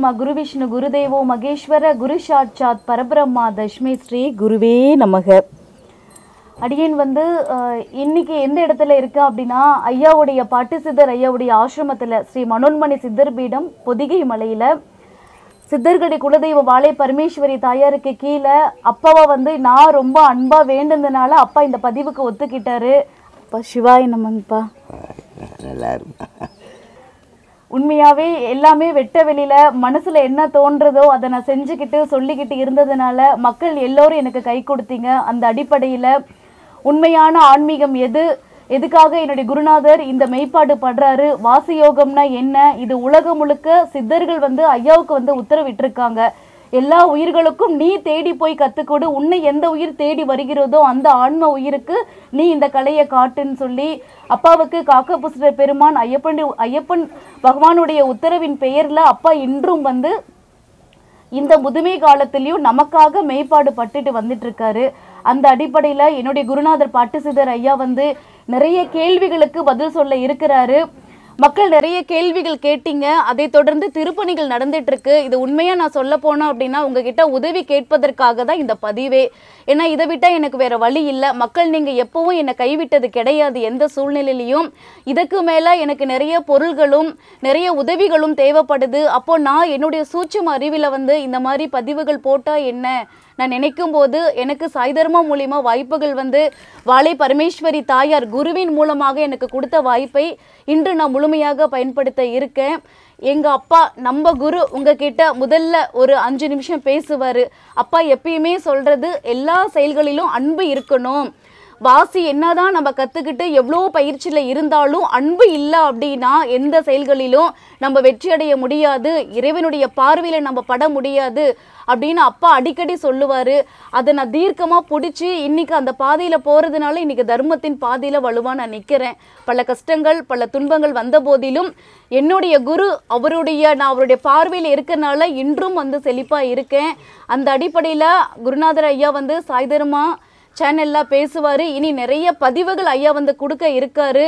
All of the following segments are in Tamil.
குருబ్రహ్మ குருவிஷ்ணு குருதேவோ மகேஸ்வர குரு சாட்சாத் பரபிரம்மா தஷ்மி ஸ்ரீ குருவே நமக அடியேன் வந்து இன்னைக்கு எந்த இடத்துல இருக்கா அப்படின்னா ஐயாவுடைய பாட்டு சித்தர் ஐயாவுடைய ஆசிரமத்தில் ஸ்ரீ மனோன்மணி சித்தர் பீடம் பொதிகை மலையில் சித்தர்கடி குலதெய்வ வாழை பரமேஸ்வரி தாயாருக்கு கீழே அப்பாவை வந்து நான் ரொம்ப அன்பாக வேண்டதுனால அப்பா இந்த பதிவுக்கு ஒத்துக்கிட்டாரு அப்பா சிவாய் நமன்ப்பா உண்மையாகவே எல்லாமே வெட்ட வெளியில் மனசில் என்ன தோன்றதோ அதை நான் செஞ்சுக்கிட்டு சொல்லிக்கிட்டு இருந்ததுனால மக்கள் எல்லோரும் எனக்கு கை கொடுத்தீங்க அந்த அடிப்படையில் உண்மையான ஆன்மீகம் எது எதுக்காக என்னுடைய குருநாதர் இந்த மெய்ப்பாடு படுறாரு வாசயோகம்னா என்ன இது உலகம் முழுக்க சித்தர்கள் வந்து ஐயாவுக்கு வந்து உத்தரவிட்டிருக்காங்க எல்லா உயிர்களுக்கும் நீ தேடி போய் கற்றுக்கொடு உன்னை எந்த உயிர் தேடி வருகிறதோ அந்த ஆன்ம உயிருக்கு நீ இந்த கலையை காட்டுன்னு சொல்லி அப்பாவுக்கு காக்க பெருமான் ஐயப்பன் ஐயப்பன் பகவானுடைய உத்தரவின் பெயரில் அப்பா இன்றும் வந்து இந்த முதுமை காலத்திலையும் நமக்காக மேம்பாடு பட்டுட்டு வந்துட்டு இருக்காரு அந்த அடிப்படையில் என்னுடைய குருநாதர் பாட்டுசிதர் ஐயா வந்து நிறைய கேள்விகளுக்கு பதில் சொல்ல இருக்கிறாரு மக்கள் நிறைய கேள்விகள் கேட்டீங்க அதை தொடர்ந்து திருப்பணிகள் நடந்துட்டு இருக்கு இது உண்மையா நான் சொல்ல போனோம் அப்படின்னா உங்ககிட்ட உதவி கேட்பதற்காக தான் இந்த பதிவே ஏன்னா இதை விட்டால் எனக்கு வேற வழி இல்லை மக்கள் நீங்க எப்பவும் என்னை கைவிட்டது கிடையாது எந்த சூழ்நிலையிலையும் இதுக்கு மேல எனக்கு நிறைய பொருள்களும் நிறைய உதவிகளும் தேவைப்படுது அப்போ நான் என்னுடைய சூட்சம் அறிவில் வந்து இந்த மாதிரி பதிவுகள் போட்டால் என்ன நான் நினைக்கும் போது எனக்கு சாய்தர்மா மூலியமாக வாய்ப்புகள் வந்து வாழை பரமேஸ்வரி தாயார் குருவின் மூலமாக எனக்கு கொடுத்த வாய்ப்பை இன்று நான் முழுமையாக பயன்படுத்த இருக்கேன் எங்கள் அப்பா நம்ம குரு உங்ககிட்ட முதல்ல ஒரு அஞ்சு நிமிஷம் பேசுவார் அப்பா எப்பயுமே சொல்கிறது எல்லா செயல்களிலும் அன்பு இருக்கணும் வாசி என்னதான் நம்ம கற்றுக்கிட்டு எவ்வளோ பயிற்சியில் இருந்தாலும் அன்பு இல்லை அப்படின்னா எந்த செயல்களிலும் நம்ம வெற்றி அடைய முடியாது இறைவனுடைய பார்வையில் நம்ம பட முடியாது அப்படின்னு அப்பா அடிக்கடி சொல்லுவார் அதை நான் தீர்க்கமாக பிடிச்சி இன்றைக்கி அந்த பாதையில் போகிறதுனால இன்றைக்கி தர்மத்தின் பாதையில் வலுவாக நான் நிற்கிறேன் பல கஷ்டங்கள் பல துன்பங்கள் வந்த போதிலும் என்னுடைய குரு அவருடைய நான் அவருடைய பார்வையில் இருக்கிறனால இன்றும் வந்து செழிப்பாக இருக்கேன் அந்த அடிப்படையில் குருநாதர் ஐயா வந்து சாய்தருமா சேனல்லாம் பேசுவார் இனி நிறைய பதிவுகள் ஐயா வந்து கொடுக்க இருக்காரு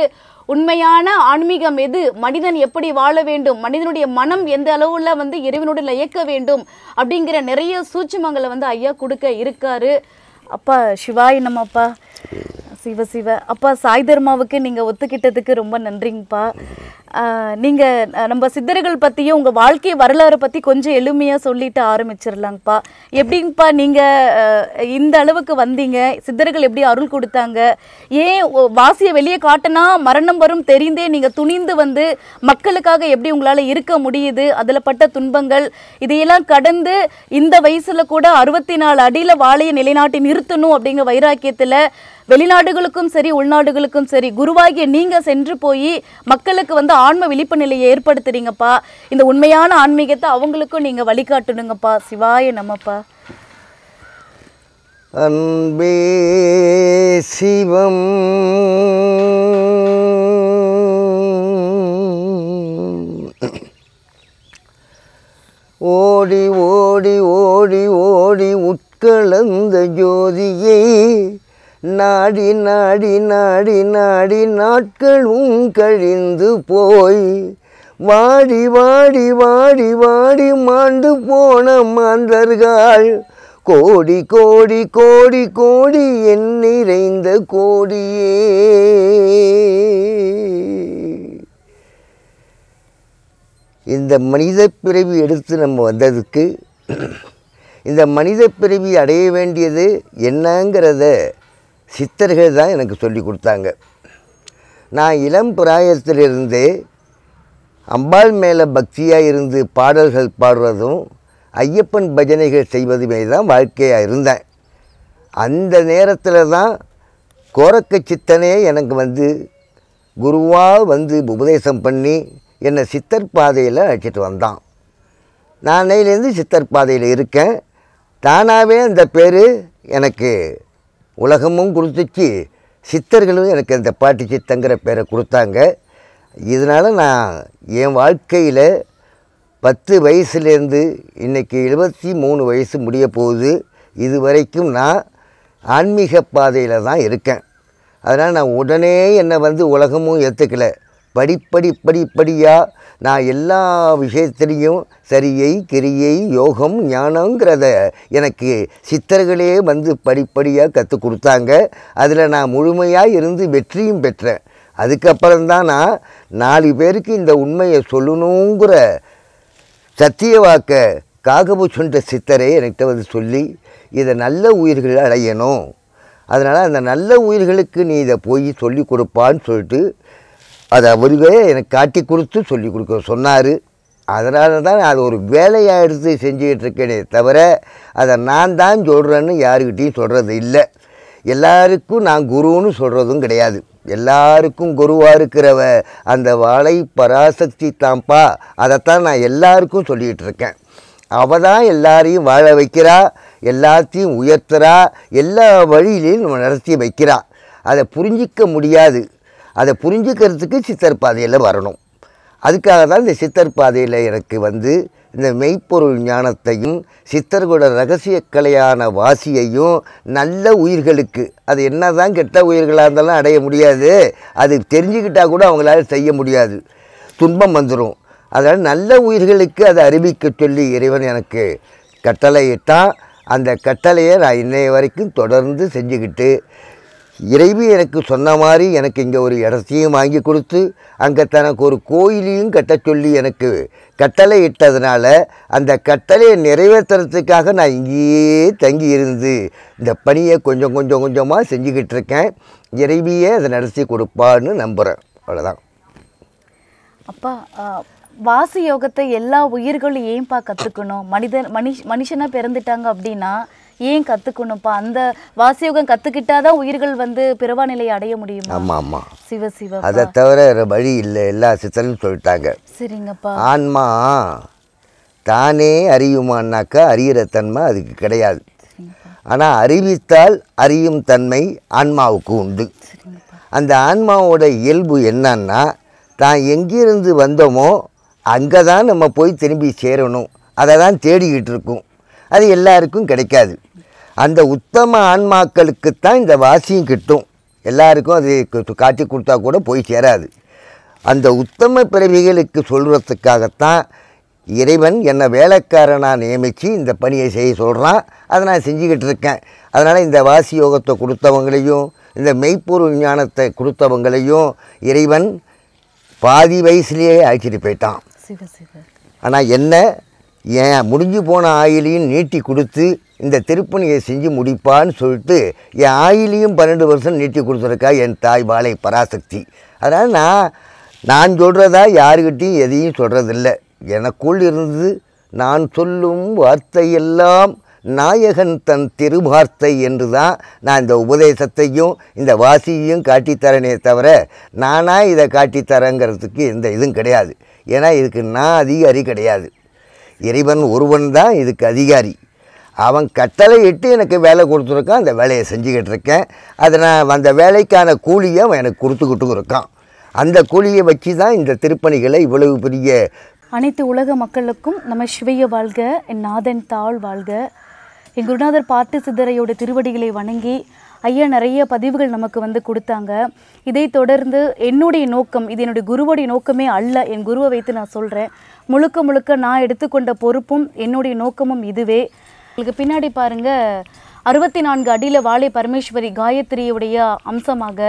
உண்மையான ஆன்மீகம் எது மனிதன் எப்படி வாழ வேண்டும் மனிதனுடைய மனம் எந்த அளவில் வந்து இறைவனுடன் இயக்க வேண்டும் அப்படிங்கிற நிறைய சூட்சமங்களை வந்து ஐயா கொடுக்க இருக்காரு அப்பா சிவாய் அப்பா சிவ சிவ அப்பா சாய் தர்மாவுக்கு நீங்கள் ஒத்துக்கிட்டதுக்கு ரொம்ப நன்றிங்கப்பா நீங்கள் நம்ம சித்தர்கள் பற்றியும் உங்கள் வாழ்க்கை வரலாறு பற்றி கொஞ்சம் எளிமையாக சொல்லிட்டு ஆரம்பிச்சிடலாங்கப்பா எப்படிங்கப்பா நீங்கள் இந்த அளவுக்கு வந்தீங்க சித்தர்கள் எப்படி அருள் கொடுத்தாங்க ஏன் வாசியை வெளியே காட்டினா மரணம் வரும் தெரிந்தே நீங்கள் துணிந்து வந்து மக்களுக்காக எப்படி உங்களால் இருக்க முடியுது அதில் பட்ட துன்பங்கள் இதையெல்லாம் கடந்து இந்த வயசில் கூட அறுபத்தி நாலு அடியில் வாழையை நிலைநாட்டி நிறுத்தணும் அப்படிங்கிற வைராக்கியத்தில் வெளிநாடுகளுக்கும் சரி உள்நாடுகளுக்கும் சரி குருவாகிய நீங்க சென்று போய் மக்களுக்கு வந்து ஆன்ம விழிப்பு நிலையை ஏற்படுத்துறீங்கப்பா இந்த உண்மையான ஆன்மீகத்தை அவங்களுக்கும் நீங்க வழிகாட்டணுங்கப்பா சிவாய நம்மப்பா அன்பே சிவம் ஓடி ஓடி ஓடி ஓடி உட்கலந்த ஜோதியை நாடி நாடி நாடி நாடி நாட்களும் கழிந்து போய் வாடி வாடி வாடி வாடி மாண்டு போன மாந்தர்கள் கோடி கோடி கோடி கோடி என் நிறைந்த கோடியே இந்த மனித பிறவி எடுத்து நம்ம வந்ததுக்கு இந்த மனித பிறவி அடைய வேண்டியது என்னங்கிறத சித்தர்கள் தான் எனக்கு சொல்லி கொடுத்தாங்க நான் இளம் பிராயத்திலிருந்தே அம்பாள் மேலே பக்தியாக இருந்து பாடல்கள் பாடுறதும் ஐயப்பன் பஜனைகள் செய்வதுமே தான் வாழ்க்கையாக இருந்தேன் அந்த நேரத்தில் தான் கோரக்க சித்தனே எனக்கு வந்து குருவாக வந்து உபதேசம் பண்ணி என்னை சித்தர் பாதையில் அழைச்சிட்டு வந்தான் நான் அன்னையிலேருந்து சித்தர் பாதையில் இருக்கேன் தானாகவே அந்த பேர் எனக்கு உலகமும் கொடுத்துச்சு சித்தர்களும் எனக்கு இந்த பாட்டி சித்தங்கிற பேரை கொடுத்தாங்க இதனால் நான் என் வாழ்க்கையில் பத்து வயசுலேருந்து இன்றைக்கி எழுபத்தி மூணு வயசு முடிய போகுது இது வரைக்கும் நான் ஆன்மீக பாதையில் தான் இருக்கேன் அதனால் நான் உடனே என்னை வந்து உலகமும் ஏற்றுக்கலை படிப்படி படிப்படியாக நான் எல்லா விஷயத்திலையும் சரியை கிரியை யோகம் ஞானங்கிறத எனக்கு சித்தர்களே வந்து படிப்படியாக கற்றுக் கொடுத்தாங்க அதில் நான் முழுமையாக இருந்து வெற்றியும் பெற்றேன் அதுக்கப்புறம்தான் நான் நாலு பேருக்கு இந்த உண்மையை சொல்லணுங்கிற சத்திய வாக்க சுண்ட சித்தரை என்கிட்ட வந்து சொல்லி இதை நல்ல உயிர்கள் அடையணும் அதனால் அந்த நல்ல உயிர்களுக்கு நீ இதை போய் சொல்லி கொடுப்பான்னு சொல்லிட்டு அதை அவருவே எனக்கு காட்டி கொடுத்து சொல்லி கொடுக்க சொன்னார் அதனால தான் அது ஒரு வேலையாக எடுத்து செஞ்சுக்கிட்டு இருக்கேனே தவிர அதை நான் தான் சொல்கிறேன்னு யாருக்கிட்டேயும் சொல்கிறது இல்லை எல்லாருக்கும் நான் குருன்னு சொல்கிறதும் கிடையாது எல்லாருக்கும் குருவாக இருக்கிறவ அந்த வாழை பராசக்தி தான்ப்பா அதைத்தான் நான் எல்லாருக்கும் சொல்லிக்கிட்டு இருக்கேன் அவள் தான் எல்லாரையும் வாழ வைக்கிறா எல்லாத்தையும் உயர்த்துறா எல்லா வழியிலையும் நம்ம நடத்தி வைக்கிறா அதை புரிஞ்சிக்க முடியாது அதை புரிஞ்சுக்கிறதுக்கு சித்தர் பாதையில் வரணும் அதுக்காக தான் இந்த சித்தர் பாதையில் எனக்கு வந்து இந்த மெய்ப்பொருள் ஞானத்தையும் சித்தர்களோட ரகசிய கலையான வாசியையும் நல்ல உயிர்களுக்கு அது என்ன தான் கெட்ட உயிர்களாக இருந்தாலும் அடைய முடியாது அது தெரிஞ்சுக்கிட்டால் கூட அவங்களால செய்ய முடியாது துன்பம் வந்துடும் அதனால் நல்ல உயிர்களுக்கு அதை அறிவிக்க சொல்லி இறைவன் எனக்கு கட்டளையிட்டான் அந்த கட்டளையை நான் இன்றைய வரைக்கும் தொடர்ந்து செஞ்சுக்கிட்டு இறைவி எனக்கு சொன்ன மாதிரி எனக்கு இங்கே ஒரு இடத்தையும் வாங்கி கொடுத்து அங்கே தனக்கு ஒரு கோயிலையும் கட்ட சொல்லி எனக்கு கட்டளை இட்டதுனால அந்த கட்டளையை நிறைவேற்றுறதுக்காக நான் இங்கேயே தங்கி இருந்து இந்த பணியை கொஞ்சம் கொஞ்சம் கொஞ்சமாக செஞ்சுக்கிட்டு இருக்கேன் இறைவியே அதை நடத்தி கொடுப்பான்னு நம்புகிறேன் அவ்வளோதான் அப்பா வாசு யோகத்தை எல்லா உயிர்களும் ஏன்பா கற்றுக்கணும் மனிதன் மனுஷ மனுஷனாக பிறந்துட்டாங்க அப்படின்னா ஏன் கற்றுக்கணும்ப்பா அந்த வாசியோகம் கத்துக்கிட்டாதான் உயிர்கள் வந்து பிறவா நிலையை அடைய முடியும் ஆமாம் ஆமாம் சிவ சிவ அதை தவிர வழி இல்லை எல்லா சித்தனும் சொல்லிட்டாங்க சரிங்கப்பா ஆன்மா தானே அறியுமான்னாக்கா அறியிற தன்மை அதுக்கு கிடையாது ஆனால் அறிவித்தால் அறியும் தன்மை ஆன்மாவுக்கு உண்டு அந்த ஆன்மாவோட இயல்பு என்னன்னா தான் எங்கிருந்து வந்தோமோ அங்கே தான் நம்ம போய் திரும்பி சேரணும் அதை தான் தேடிக்கிட்டு இருக்கோம் அது எல்லாருக்கும் கிடைக்காது அந்த உத்தம ஆன்மாக்களுக்கு தான் இந்த வாசியும் கிட்டும் எல்லாருக்கும் அது காட்டி கொடுத்தா கூட போய் சேராது அந்த உத்தம பிறவிகளுக்கு சொல்கிறதுக்காகத்தான் இறைவன் என்னை வேலைக்காரனாக நியமித்து இந்த பணியை செய்ய சொல்கிறான் அதை நான் செஞ்சுக்கிட்டு இருக்கேன் அதனால் இந்த வாசி யோகத்தை கொடுத்தவங்களையும் இந்த மெய்ப்பொருள் ஞானத்தை கொடுத்தவங்களையும் இறைவன் பாதி வயசுலேயே அழைச்சிட்டு போயிட்டான் ஆனால் என்ன ஏன் முடிஞ்சு போன ஆயிலையும் நீட்டி கொடுத்து இந்த திருப்பணியை செஞ்சு முடிப்பான்னு சொல்லிட்டு என் ஆயிலையும் பன்னெண்டு வருஷம் நீட்டி கொடுத்துருக்கா என் தாய் வாழை பராசக்தி அதனால் நான் நான் சொல்கிறதா யாருக்கிட்டையும் எதையும் சொல்கிறதில்ல எனக்குள் இருந்து நான் சொல்லும் வார்த்தையெல்லாம் நாயகன் தன் திருவார்த்தை என்று தான் நான் இந்த உபதேசத்தையும் இந்த வாசியையும் காட்டித்தரனே தவிர நானாக இதை காட்டித்தரங்கிறதுக்கு எந்த இதுவும் கிடையாது ஏன்னா இதுக்கு நான் அதிகாரி கிடையாது இறைவன் ஒருவன் தான் இதுக்கு அதிகாரி அவன் கட்டளை இட்டு எனக்கு வேலை கொடுத்துருக்கான் அந்த வேலையை செஞ்சுக்கிட்டு இருக்கேன் அதை நான் அந்த வேலைக்கான கூலியை அவன் எனக்கு கொடுத்துக்கிட்டு இருக்கான் அந்த கூலியை வச்சு தான் இந்த திருப்பணிகளை இவ்வளவு பெரிய அனைத்து உலக மக்களுக்கும் நம்ம சிவைய வாழ்க என் நாதன் தாழ் வாழ்க என் குருநாதர் பாட்டு சித்தரையோட திருவடிகளை வணங்கி ஐயா நிறைய பதிவுகள் நமக்கு வந்து கொடுத்தாங்க இதை தொடர்ந்து என்னுடைய நோக்கம் இது என்னுடைய குருவோடைய நோக்கமே அல்ல என் குருவை வைத்து நான் சொல்கிறேன் முழுக்க முழுக்க நான் எடுத்துக்கொண்ட பொறுப்பும் என்னுடைய நோக்கமும் இதுவே உங்களுக்கு பின்னாடி பாருங்க அறுபத்தி நான்கு அடியில் வாழை பரமேஸ்வரி காயத்ரியுடைய அம்சமாக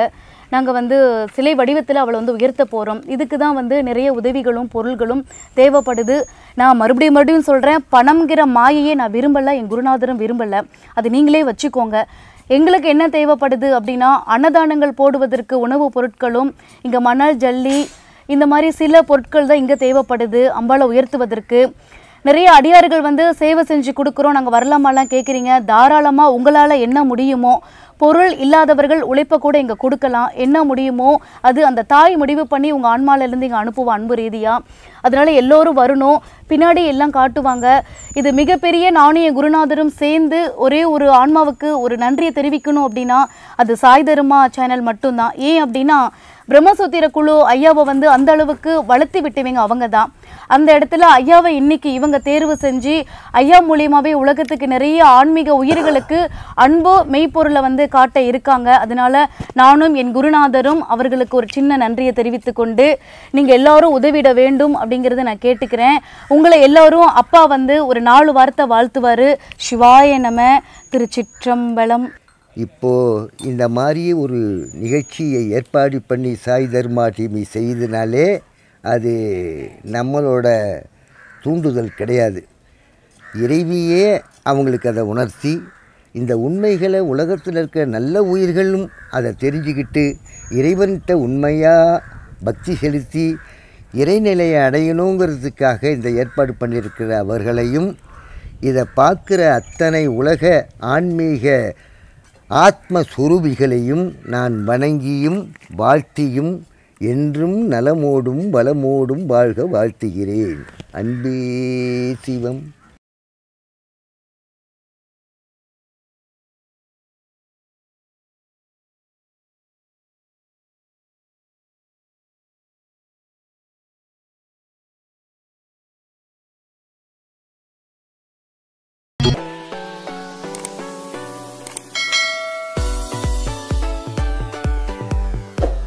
நாங்கள் வந்து சிலை வடிவத்தில் அவளை வந்து உயர்த்த போகிறோம் இதுக்கு தான் வந்து நிறைய உதவிகளும் பொருள்களும் தேவைப்படுது நான் மறுபடியும் மறுபடியும் சொல்கிறேன் பணம்ங்கிற மாயையே நான் விரும்பலை என் குருநாதரும் விரும்பலை அது நீங்களே வச்சுக்கோங்க எங்களுக்கு என்ன தேவைப்படுது அப்படின்னா அன்னதானங்கள் போடுவதற்கு உணவுப் பொருட்களும் இங்கே மணல் ஜல்லி இந்த மாதிரி சில பொருட்கள் தான் இங்கே தேவைப்படுது அம்பாலை உயர்த்துவதற்கு நிறைய அடியார்கள் வந்து சேவை செஞ்சு கொடுக்குறோம் நாங்கள் வரலாமாலாம் கேட்குறீங்க தாராளமாக உங்களால் என்ன முடியுமோ பொருள் இல்லாதவர்கள் உழைப்பை கூட இங்கே கொடுக்கலாம் என்ன முடியுமோ அது அந்த தாய் முடிவு பண்ணி உங்கள் ஆன்மாலேருந்து இங்கே அனுப்புவோம் அன்பு ரீதியாக அதனால் எல்லோரும் வரணும் பின்னாடி எல்லாம் காட்டுவாங்க இது மிகப்பெரிய நாணய குருநாதரும் சேர்ந்து ஒரே ஒரு ஆன்மாவுக்கு ஒரு நன்றியை தெரிவிக்கணும் அப்படின்னா அது சாய் தருமா சேனல் மட்டும்தான் ஏன் அப்படின்னா பிரம்மசூத்திர குழு ஐயாவை வந்து அந்த அளவுக்கு வளர்த்தி விட்டுவீங்க அவங்க தான் அந்த இடத்துல ஐயாவை இன்னைக்கு இவங்க தேர்வு செஞ்சு ஐயா மூலியமாகவே உலகத்துக்கு நிறைய ஆன்மீக உயிர்களுக்கு அன்பு மெய்ப்பொருளை வந்து காட்ட இருக்காங்க அதனால நானும் என் குருநாதரும் அவர்களுக்கு ஒரு சின்ன நன்றியை தெரிவித்து கொண்டு நீங்கள் எல்லாரும் உதவிட வேண்டும் அப்படிங்கிறத நான் கேட்டுக்கிறேன் உங்களை எல்லாரும் அப்பா வந்து ஒரு நாலு வார்த்தை வாழ்த்துவார் சிவாய நம திருச்சிற்றம்பலம் இப்போது இந்த மாதிரி ஒரு நிகழ்ச்சியை ஏற்பாடு பண்ணி சாய் தர்மா டிவி செய்தனாலே அது நம்மளோட தூண்டுதல் கிடையாது இறைவியே அவங்களுக்கு அதை உணர்த்தி இந்த உண்மைகளை உலகத்தில் இருக்கிற நல்ல உயிர்களும் அதை தெரிஞ்சுக்கிட்டு இறைவன்கிட்ட உண்மையாக பக்தி செலுத்தி இறைநிலையை அடையணுங்கிறதுக்காக இந்த ஏற்பாடு பண்ணியிருக்கிற அவர்களையும் இதை பார்க்குற அத்தனை உலக ஆன்மீக ஆத்மஸ்வரூபிகளையும் நான் வணங்கியும் வாழ்த்தியும் என்றும் நலமோடும் வளமோடும் வாழ்க வாழ்த்துகிறேன் அன்பே சிவம்